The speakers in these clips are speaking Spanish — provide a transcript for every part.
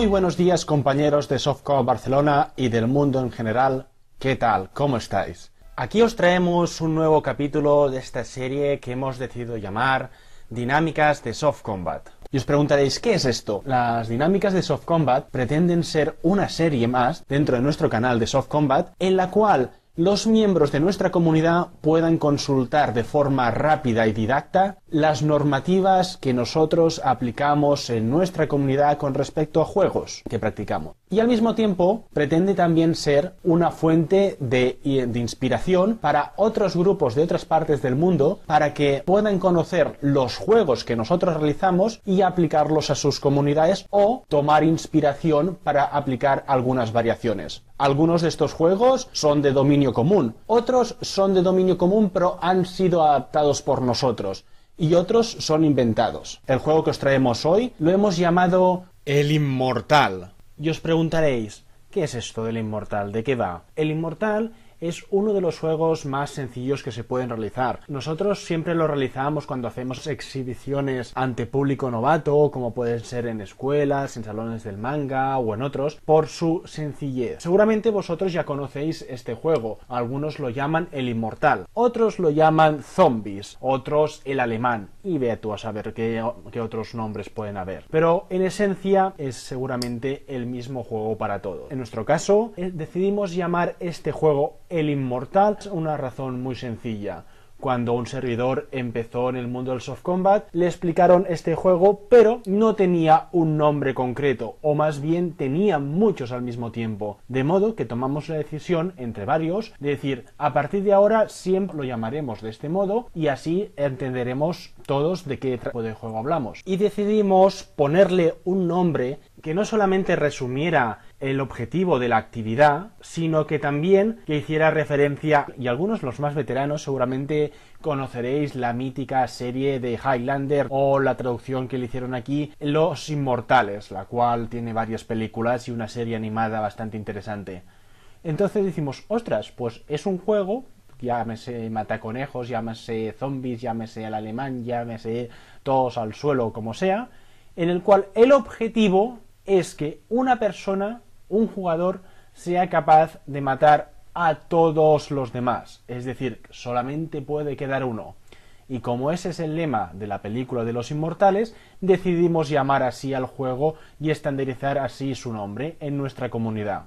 Muy buenos días compañeros de Softcore Barcelona y del mundo en general. ¿Qué tal? ¿Cómo estáis? Aquí os traemos un nuevo capítulo de esta serie que hemos decidido llamar Dinámicas de Soft Combat. Y os preguntaréis, ¿qué es esto? Las dinámicas de Soft Combat pretenden ser una serie más dentro de nuestro canal de Soft Combat en la cual los miembros de nuestra comunidad puedan consultar de forma rápida y didacta las normativas que nosotros aplicamos en nuestra comunidad con respecto a juegos que practicamos y al mismo tiempo pretende también ser una fuente de, inspiración para otros grupos de otras partes del mundo para que puedan conocer los juegos que nosotros realizamos y aplicarlos a sus comunidades o tomar inspiración para aplicar algunas variaciones. Algunos de estos juegos son de dominio común, otros son de dominio común pero han sido adaptados por nosotros y otros son inventados. El juego que os traemos hoy lo hemos llamado El Inmortal. Y os preguntaréis, ¿qué es esto del inmortal? ¿De qué va? El inmortal es uno de los juegos más sencillos que se pueden realizar. Nosotros siempre lo realizamos cuando hacemos exhibiciones ante público novato, como pueden ser en escuelas, en salones del manga o en otros, por su sencillez. Seguramente vosotros ya conocéis este juego. Algunos lo llaman el inmortal, otros lo llaman zombies, otros el alemán, y ve tú a saber qué, qué otros nombres pueden haber. Pero en esencia es seguramente el mismo juego para todos. En nuestro caso, eh, decidimos llamar este juego el inmortal una razón muy sencilla. Cuando un servidor empezó en el mundo del soft combat, le explicaron este juego, pero no tenía un nombre concreto, o más bien tenía muchos al mismo tiempo. De modo que tomamos la decisión, entre varios, de decir, a partir de ahora siempre lo llamaremos de este modo, y así entenderemos todos de qué tipo de juego hablamos. Y decidimos ponerle un nombre que no solamente resumiera el objetivo de la actividad, sino que también que hiciera referencia, y algunos los más veteranos seguramente conoceréis la mítica serie de Highlander o la traducción que le hicieron aquí, Los Inmortales, la cual tiene varias películas y una serie animada bastante interesante. Entonces decimos, ostras, pues es un juego, llámese mataconejos, llámese zombies, llámese al alemán, llámese todos al suelo, como sea, en el cual el objetivo es que una persona un jugador sea capaz de matar a todos los demás. Es decir, solamente puede quedar uno. Y como ese es el lema de la película de los inmortales, decidimos llamar así al juego y estandarizar así su nombre en nuestra comunidad.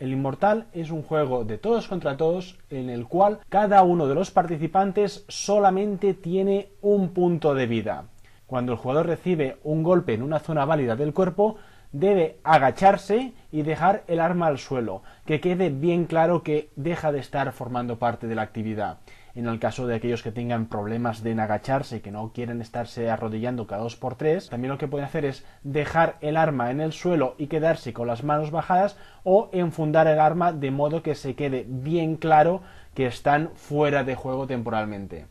El Inmortal es un juego de todos contra todos en el cual cada uno de los participantes solamente tiene un punto de vida. Cuando el jugador recibe un golpe en una zona válida del cuerpo, debe agacharse y dejar el arma al suelo, que quede bien claro que deja de estar formando parte de la actividad. En el caso de aquellos que tengan problemas de agacharse y que no quieren estarse arrodillando cada dos por tres, también lo que pueden hacer es dejar el arma en el suelo y quedarse con las manos bajadas o enfundar el arma de modo que se quede bien claro que están fuera de juego temporalmente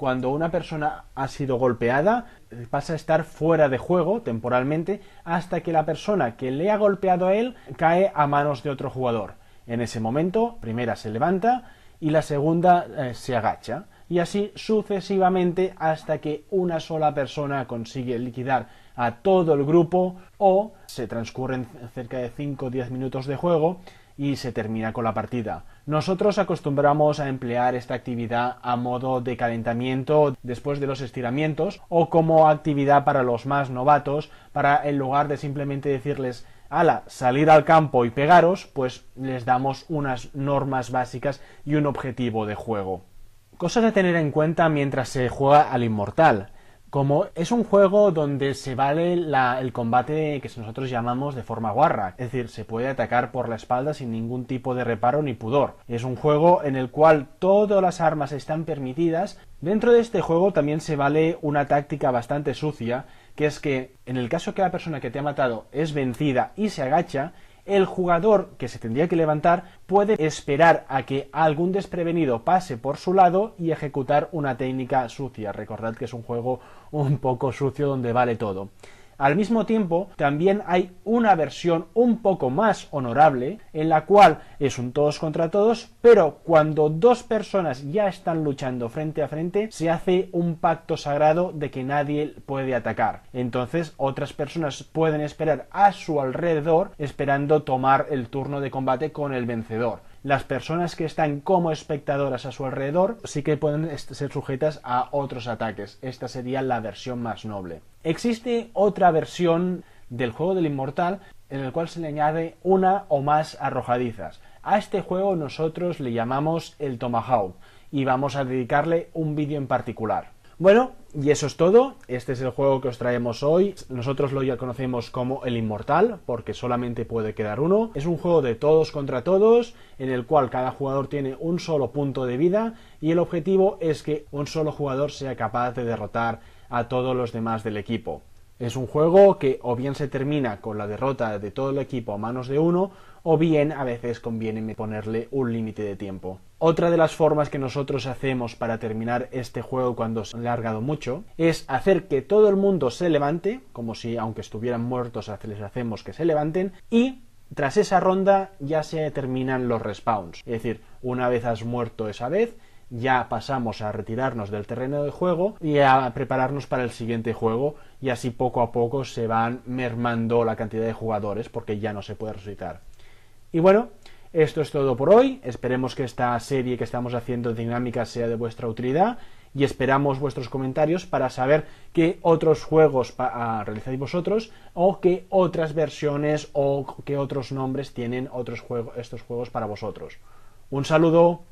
cuando una persona ha sido golpeada, eh, pasa a estar fuera de juego temporalmente hasta que la persona que le ha golpeado a él cae a manos de otro jugador. En ese momento, primera se levanta y la segunda eh, se agacha, y así sucesivamente hasta que una sola persona consigue liquidar a todo el grupo o se transcurren cerca de 5 o 10 minutos de juego y se termina con la partida. Nosotros acostumbramos a emplear esta actividad a modo de calentamiento después de los estiramientos o como actividad para los más novatos para en lugar de simplemente decirles ala, salir al campo y pegaros, pues les damos unas normas básicas y un objetivo de juego. Cosas a tener en cuenta mientras se juega al inmortal. Como es un juego donde se vale el combate que nosotros llamamos de forma guarra, es decir, se puede atacar por la espalda sin ningún tipo de reparo ni pudor. Es un juego en el cual todas las armas están permitidas. Dentro de este juego también se vale una táctica bastante sucia, que es que en el caso que la persona que te ha matado es vencida y se agacha, el jugador que se tendría que levantar puede esperar a que algún desprevenido pase por su lado y ejecutar una técnica sucia. Recordad que es un juego un poco sucio donde vale todo. Al mismo tiempo, también hay una versión un poco más honorable, en la cual es un todos contra todos, pero cuando dos personas ya están luchando frente a frente, se hace un pacto sagrado de que nadie puede atacar. Entonces, otras personas pueden esperar a su alrededor, esperando tomar el turno de combate con el vencedor las personas que están como espectadoras a su alrededor sí que pueden ser sujetas a otros ataques. Esta sería la versión más noble. Existe otra versión del juego del inmortal en el cual se le añade una o más arrojadizas. A este juego nosotros le llamamos el Tomahawk y vamos a dedicarle un vídeo en particular. Bueno, y eso es todo, este es el juego que os traemos hoy. Nosotros lo ya conocemos como El Inmortal, porque solamente puede quedar uno. Es un juego de todos contra todos, en el cual cada jugador tiene un solo punto de vida y el objetivo es que un solo jugador sea capaz de derrotar a todos los demás del equipo. Es un juego que o bien se termina con la derrota de todo el equipo a manos de uno, o bien a veces conviene ponerle un límite de tiempo. Otra de las formas que nosotros hacemos para terminar este juego cuando se ha largado mucho es hacer que todo el mundo se levante, como si aunque estuvieran muertos les hacemos que se levanten, y tras esa ronda ya se terminan los respawns. Es decir, una vez has muerto esa vez, ya pasamos a retirarnos del terreno de juego y a prepararnos para el siguiente juego y así poco a poco se van mermando la cantidad de jugadores porque ya no se puede resucitar. Y bueno, esto es todo por hoy, esperemos que esta serie que estamos haciendo de dinámicas sea de vuestra utilidad y esperamos vuestros comentarios para saber qué otros juegos ah, realizáis vosotros o qué otras versiones o qué otros nombres tienen otros estos juegos para vosotros. Un saludo.